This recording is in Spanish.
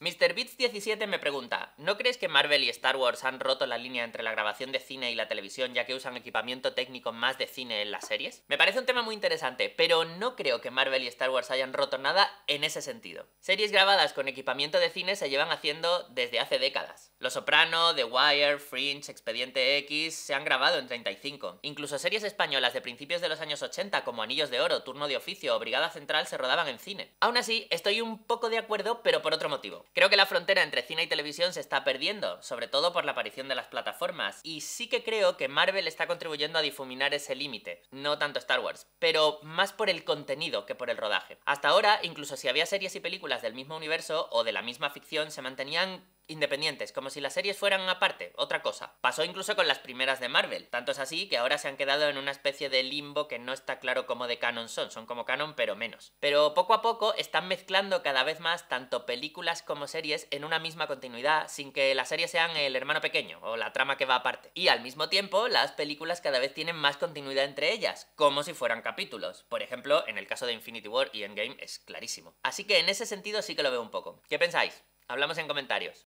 MrBeats17 me pregunta, ¿no crees que Marvel y Star Wars han roto la línea entre la grabación de cine y la televisión ya que usan equipamiento técnico más de cine en las series? Me parece un tema muy interesante, pero no creo que Marvel y Star Wars hayan roto nada en ese sentido. Series grabadas con equipamiento de cine se llevan haciendo desde hace décadas. Los Soprano, The Wire, Fringe, Expediente X se han grabado en 35. Incluso series españolas de principios de los años 80 como Anillos de Oro, Turno de Oficio o Brigada Central se rodaban en cine. Aún así, estoy un poco de acuerdo, pero por otro motivo. Creo que la frontera entre cine y televisión se está perdiendo, sobre todo por la aparición de las plataformas, y sí que creo que Marvel está contribuyendo a difuminar ese límite, no tanto Star Wars, pero más por el contenido que por el rodaje. Hasta ahora, incluso si había series y películas del mismo universo o de la misma ficción, se mantenían independientes, como si las series fueran aparte, otra cosa. Pasó incluso con las primeras de Marvel, tanto es así que ahora se han quedado en una especie de limbo que no está claro cómo de canon son, son como canon pero menos. Pero poco a poco están mezclando cada vez más tanto películas como series en una misma continuidad, sin que las series sean el hermano pequeño o la trama que va aparte. Y al mismo tiempo, las películas cada vez tienen más continuidad entre ellas, como si fueran capítulos. Por ejemplo, en el caso de Infinity War y Endgame es clarísimo. Así que en ese sentido sí que lo veo un poco. ¿Qué pensáis? Hablamos en comentarios.